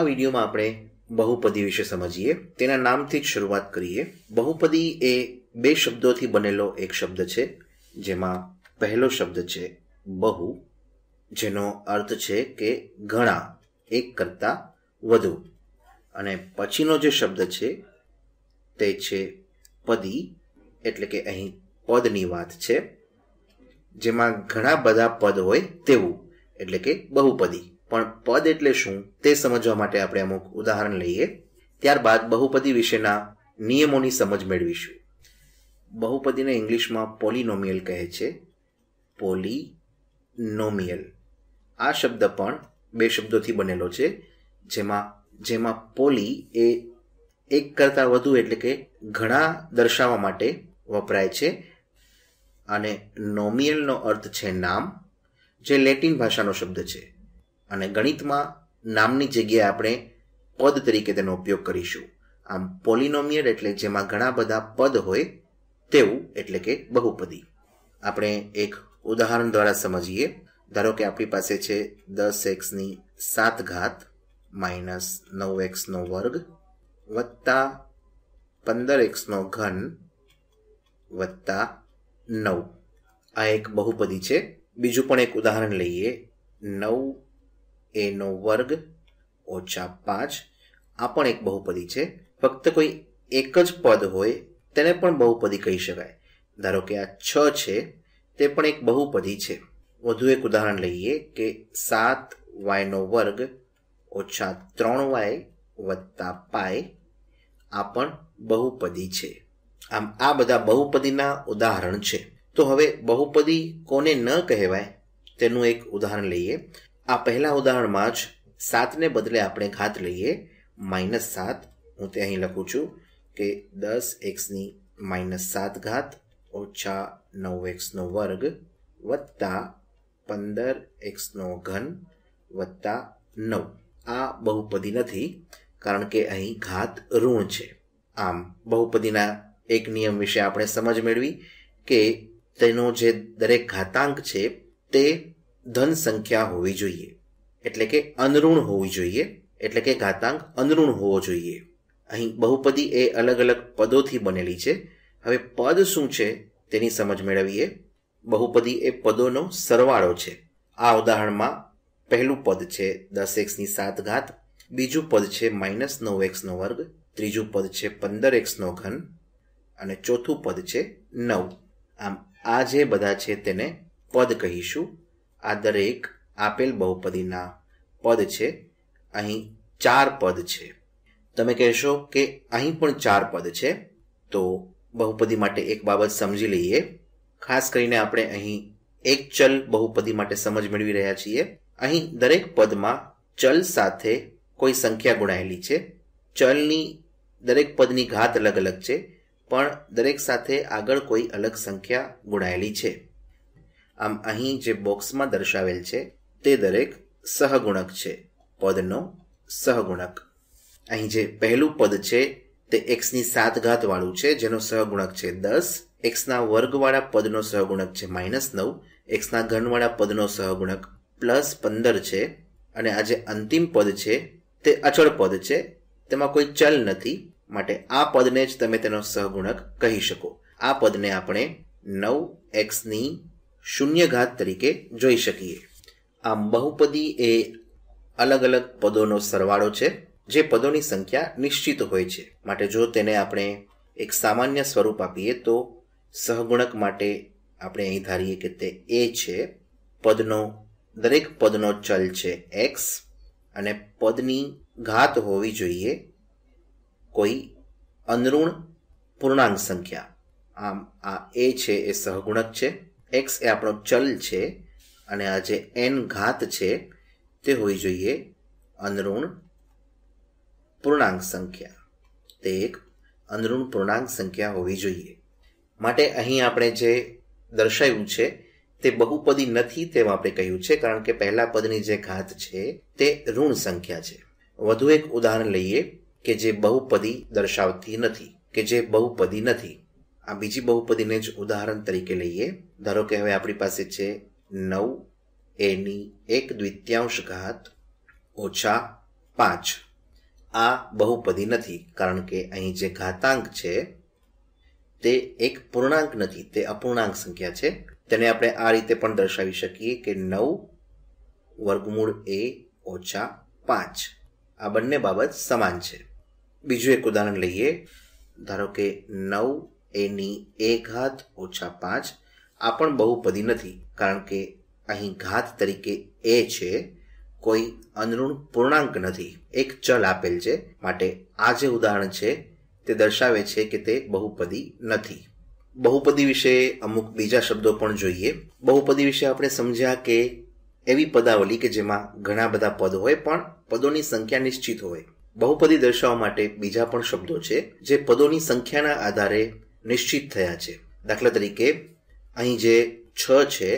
આ વિડીયોમાં આપણે બહુપદી વિશે સમજીએ તેના નામથી જ શરૂઆત કરીએ બહુપદી એ બે શબ્દોથી બનેલો એક શબ્દ છે જેમાં પહેલો શબ્દ છે બહુ જેનો અર્થ છે કે ઘણા એક કરતાં વધુ અને પછીનો જે શબ્દ છે તે છે પદી એટલે કે અહીં પદની વાત છે જેમાં ઘણા બધા પદ હોય તેવું એટલે કે બહુપદી પણ પદ એટલે શું તે સમજવા માટે આપણે અમુક ઉદાહરણ લઈએ ત્યારબાદ બહુપદી વિશેના નિયમોની સમજ મેળવીશું બહુપદીને ઇંગ્લિશમાં પોલિનોમિયલ કહે છે પોલી નોમિયલ આ શબ્દ પણ બે શબ્દોથી બનેલો છે જેમાં જેમાં પોલી એ એક કરતાં વધુ એટલે કે ઘણા દર્શાવવા માટે વપરાય છે અને નોમિયલનો અર્થ છે નામ જે લેટિન ભાષાનો શબ્દ છે અને ગણિતમાં નામની જગ્યાએ આપણે પદ તરીકે તેનો ઉપયોગ કરીશું આમ પોલિનોમિયલ એટલે જેમાં ઘણા બધા પદ હોય તેવું એટલે કે બહુપદી આપણે એક ઉદાહરણ દ્વારા સમજીએ ધારો કે આપણી પાસે છે દસ એક્સની સાત ઘાત માઇનસ નવ એક્સનો વર્ગ વત્તા પંદર એક્સનો ઘન વત્તા નવ આ એક બહુપદી છે બીજું પણ એક ઉદાહરણ લઈએ નવ એનો વર્ગ ઓછા પાંચ આ પણ એક બહુપદી છે ફક્ત કોઈ એક જ પદ હોય તેને પણ બહુપદી કહી શકાય ધારો કે આ છ છે તે પણ એક બહુપદી છે વધુ એક ઉદાહરણ લઈએ કે સાત વાયનો વર્ગ ઓછા ત્રણ વાય વત્તા પાય આ પણ બહુપદી છે આમ આ બધા બહુપદીના ઉદાહરણ છે તો હવે બહુપદી કોને ન કહેવાય તેનું એક ઉદાહરણ લઈએ આ પહેલા ઉદાહરણમાં જ સાતને બદલે આપણે ઘાત લઈએ માઇનસ સાત હું તે અહીં લખું છું કે દસ એક્સની માઇનસ સાત ઘાત ઓછા નવ એક્સનો વર્ગ વત્તા પંદર એક્સનો ઘન વત્તા નવ આ બહુપદી નથી કારણ કે અહીં ઘાત ઋણ છે આમ બહુપદીના એક નિયમ વિશે આપણે સમજ મેળવી કે તેનો જે દરેક ઘાતાંક છે તે ધન સંખ્યા હોવી જોઈએ એટલે કે અનઋણ હોવી જોઈએ એટલે કે ઘાતાંક અનઋણ હોવો જોઈએ અહીં બહુપદી એ અલગ અલગ પદોથી બનેલી છે હવે પદ શું છે તેની સમજ મેળવીએ બહુપદી એ પદોનો સરવાળો છે આ ઉદાહરણમાં પહેલું પદ છે દસ એક્સની સાત ઘાત બીજું પદ છે માઇનસ નવ એક્સનો વર્ગ ત્રીજું પદ છે પંદર એક્સનો ઘન અને ચોથું પદ છે નવ આમ આ જે બધા છે તેને પદ કહીશું આ દરેક આપેલ બહુપદીના પદ છે અહીં ચાર પદ છે તમે કહેશો કે અહીં પણ ચાર પદ છે તો બહુપદી માટે એક બાબત સમજી લઈએ ખાસ કરીને આપણે અહીં એક ચલ બહુપદી માટે સમજ મેળવી રહ્યા છીએ અહીં દરેક પદમાં ચલ સાથે કોઈ સંખ્યા ગુણાયેલી છે ચલની દરેક પદની ઘાત અલગ અલગ છે પણ દરેક સાથે આગળ કોઈ અલગ સંખ્યા ગુણાયેલી છે આમ અહીં જે બોક્સમાં દર્શાવેલ છે તે દરેક સહગુણક છે પદનો સહગુણક અહીં જે પહેલું પદ છે તે એક્સની સાત ઘાતવાળું છે જેનો સહગુણક છે દસ એક્સના વર્ગવાળા પદનો સહગુણક છે માઇનસ નવ એક્સના ઘનવાળા પદનો સહગુણક પ્લસ પંદર છે અને આ જે અંતિમ પદ છે તે અચળ પદ છે તેમાં કોઈ ચલ નથી માટે આ પદને જ તમે તેનો સહગુણક કહી શકો આ પદને આપણે નવ એક્સની શૂન્યઘાત તરીકે જોઈ શકીએ આમ બહુપદી એ અલગ અલગ પદોનો સરવાળો છે જે પદોની સંખ્યા નિશ્ચિત હોય છે માટે જો તેને આપણે એક સામાન્ય સ્વરૂપ આપીએ તો સહગુણક માટે આપણે અહીં ધારીએ કે તે એ છે પદનો દરેક પદનો ચલ છે એક્સ અને પદની ઘાત હોવી જોઈએ કોઈ અનઋણ પૂર્ણાંક સંખ્યા આમ આ એ છે એ સહગુણક છે એક્સ એ આપણો ચલ છે અને આ જે એન ઘાત છે તે હોવી જોઈએ અનઋણ પૂર્ણાંક સંખ્યા તે એક અનઋણ પૂર્ણાંક સંખ્યા હોવી જોઈએ માટે અહીં આપણે જે દર્શાવ્યું છે તે બહુપદી નથી તેમ આપણે કહ્યું છે કારણ કે પહેલા પદની જે ઘાત છે તે ઋણ સંખ્યા છે વધુ એક ઉદાહરણ લઈએ કે જે બહુપદી દર્શાવતી નથી કે જે બહુપદી નથી આ બીજી બહુપદીને જ ઉદાહરણ તરીકે લઈએ ધારો કે હવે આપણી પાસે છે નવ એની એક દ્વિત્યાંશ ઘાત ઓછા પાંચ આ બહુપદી નથી કારણ કે અહીં જે ઘાતાંક છે તે એક પૂર્ણાંક નથી તે અપૂર્ણાંક સંખ્યા છે તેને આપણે આ રીતે પણ દર્શાવી શકીએ કે નવ વર્ગમૂળ એ ઓછા પાંચ આ બંને બાબત સમાન છે બીજું એક ઉદાહરણ લઈએ ધારો કે નવ એની એ ઘાત ઓછા પાંચ આ પણ બહુપદી નથી કારણ કે અહીં ઘાત તરીકે એ છે કોઈ અનઋણ પૂર્ણાંક નથી એક ચલ આપેલ છે માટે આ જે ઉદાહરણ છે તે દર્શાવે છે કે તે બહુપદી નથી બહુપદી વિશે અમુક બીજા શબ્દો પણ જોઈએ બહુપદી વિશે આપણે સમજ્યા કે એવી પદાવલી કે જેમાં ઘણા બધા પદ હોય પણ પદોની સંખ્યા નિશ્ચિત હોય બહુપદી દર્શાવવા માટે બીજા પણ શબ્દો છે જે પદોની સંખ્યાના આધારે નિશ્ચિત થયા છે દાખલા તરીકે અહીં જે છ છે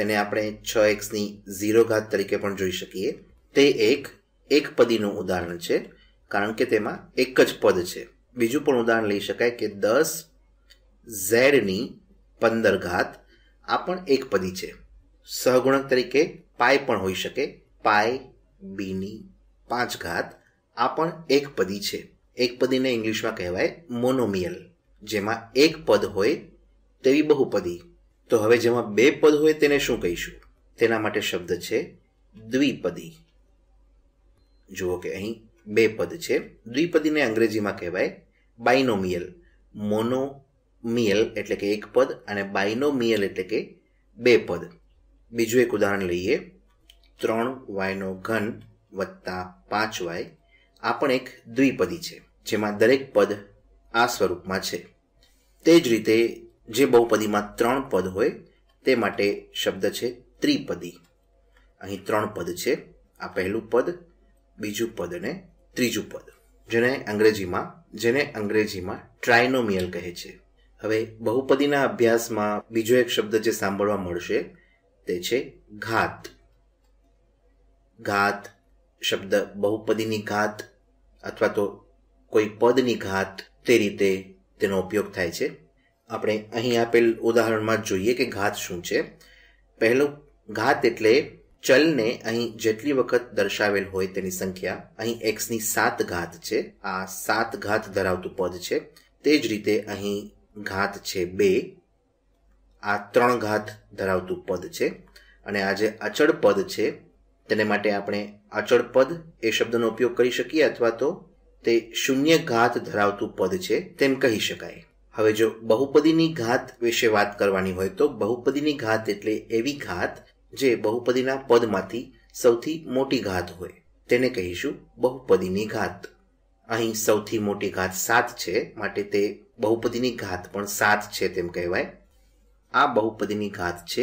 તેને આપણે છ એક્સની ઝીરો ઘાત તરીકે પણ જોઈ શકીએ તે એક એક પદીનું ઉદાહરણ છે કારણ કે તેમાં એક જ પદ છે બીજું પણ ઉદાહરણ લઈ શકાય કે દસ ઝેડની પંદર ઘાત આ પણ એક પદી છે સહગુણક તરીકે પાય પણ હોઈ શકે પાય બીની પાંચ ઘાત આ પણ એક પદી છે એક પદીને ઇંગ્લિશમાં કહેવાય મોનોમિયલ જેમાં એક પદ હોય તેવી બહુપદી તો હવે જેમાં બે પદ હોય તેને શું કહીશું તેના માટે શબ્દ છે દ્વિપદી જુઓ કે અહીં બે પદ છે દ્વિપદીને અંગ્રેજીમાં કહેવાય બાઇનોમિયલ મોનોમિયલ એટલે કે એક પદ અને બાઇનોમિયલ એટલે કે બે પદ બીજું એક ઉદાહરણ લઈએ ત્રણ વાયનો ઘન વત્તા પાંચ વાય આ પણ એક દ્વિપદી છે જેમાં દરેક પદ આ સ્વરૂપમાં છે તે જ રીતે જે બહુપદીમાં ત્રણ પદ હોય તે માટે શબ્દ છે ત્રિપદી અહીં ત્રણ પદ છે આ પહેલું પદ બીજું પદ અને ત્રીજું પદ જેને અંગ્રેજીમાં જેને અંગ્રેજીમાં ટ્રાઇનોમિયલ કહે છે હવે બહુપદીના અભ્યાસમાં બીજો એક શબ્દ જે સાંભળવા મળશે તે છે ઘાત ઘાત શબ્દ બહુપદીની ઘાત અથવા તો કોઈ પદની ઘાત તે રીતે તેનો ઉપયોગ થાય છે આપણે અહીં આપેલ ઉદાહરણમાં જોઈએ કે ઘાત શું છે પહેલો ઘાત એટલે ચલને અહીં જેટલી વખત દર્શાવેલ હોય તેની સંખ્યા અહીં એક્સની સાત ઘાત છે આ સાત ઘાત ધરાવતું પદ છે તે જ રીતે અહીં ઘાત છે બે આ ત્રણ ઘાત ધરાવતું પદ છે અને આ જે અચળ પદ છે તેને માટે આપણે અચળ પદ એ શબ્દનો ઉપયોગ કરી શકીએ અથવા તો તે શૂન્ય ઘાત ધરાવતું પદ છે તેમ કહી શકાય હવે જો બહુપદીની ઘાત વિશે વાત કરવાની હોય તો બહુપદીની ઘાત એટલે એવી ઘાત જે બહુપદીના પદમાંથી સૌથી મોટી ઘાત હોય તેને કહીશું બહુપદીની ઘાત અહીં સૌથી મોટી ઘાત સાત છે માટે તે બહુપદીની ઘાત પણ સાત છે તેમ કહેવાય આ બહુપદીની ઘાત છે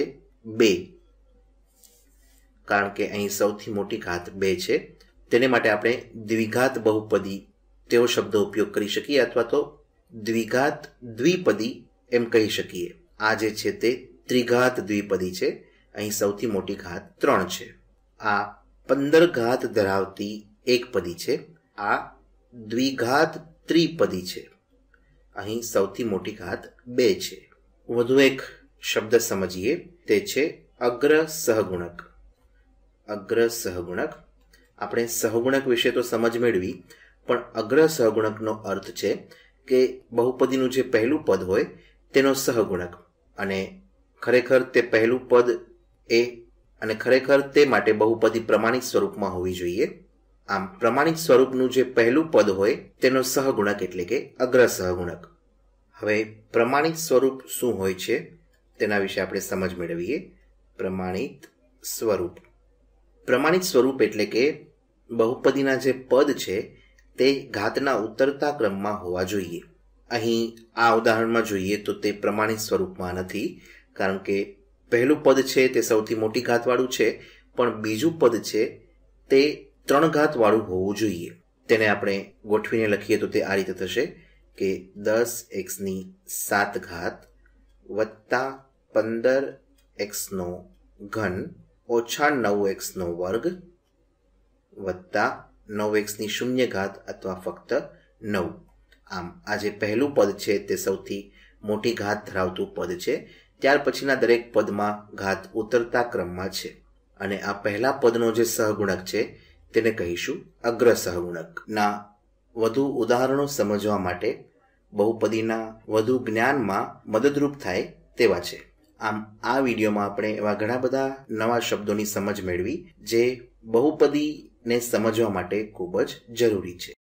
બે કારણ કે અહીં સૌથી મોટી ઘાત બે છે તેને માટે આપણે દ્વિઘાત બહુપદી તેવો શબ્દ ઉપયોગ કરી શકીએ અથવા તો દ્વિઘાત દ્વિપદી એમ કહી શકીએ આ જે છે તે ત્રિઘાત દ્વિપદી છે અહીં સૌથી મોટી ઘાત ત્રણ છે આ પંદર ઘાત ધરાવતી એકપદી છે આ દ્વિઘાત ત્રિપદી છે અહીં સૌથી મોટી ઘાત બે છે વધુ એક શબ્દ સમજીએ તે છે અગ્ર સહગુણક અગ્ર સહગુણક આપણે સહગુણક વિશે તો સમજ મેળવી પણ અગ્ર સહગુણકનો અર્થ છે કે બહુપદીનું જે પહેલું પદ હોય તેનો સહગુણક અને ખરેખર તે પહેલું પદ એ અને ખરેખર તે માટે બહુપદી પ્રમાણિત સ્વરૂપમાં હોવી જોઈએ આમ પ્રમાણિત સ્વરૂપનું જે પહેલું પદ હોય તેનો સહગુણક એટલે કે અગ્ર સહગુણક હવે પ્રમાણિત સ્વરૂપ શું હોય છે તેના વિશે આપણે સમજ મેળવીએ પ્રમાણિત સ્વરૂપ પ્રમાણિત સ્વરૂપ એટલે કે બહુપદીના જે પદ છે તે ઘાતના ઉતરતા ક્રમમાં હોવા જોઈએ અહીં આ ઉદાહરણમાં જોઈએ તો તે પ્રમાણિત સ્વરૂપમાં નથી કારણ કે પહેલું પદ છે તે સૌથી મોટી ઘાતવાળું છે પણ બીજું પદ છે તે ત્રણ ઘાતવાળું હોવું જોઈએ તેને આપણે ગોઠવીને લખીએ તો તે આ રીતે થશે કે દસ એક્સની સાત ઘાત વત્તા પંદર એક્સનો ઘન ઓછા નવ એક્સનો વર્ગ વત્તા નવ એક્સની શૂન્ય ઘાત અથવા ફક્ત નવ આમ આ જે પહેલું પદ છે તે સૌથી મોટી ઘાત ધરાવતું પદ છે ત્યાર પછીના દરેક પદમાં ઘાત ઉતરતા ક્રમમાં છે અને આ પહેલા પદનો જે સહગુણક છે તેને કહીશું અગ્ર સહગુણકના વધુ ઉદાહરણો સમજવા માટે બહુપદીના વધુ જ્ઞાનમાં મદદરૂપ થાય તેવા છે આમ આ વિડીયોમાં આપણે એવા ઘણા બધા નવા શબ્દોની સમજ મેળવી જે બહુપદીને સમજવા માટે ખૂબ જ જરૂરી છે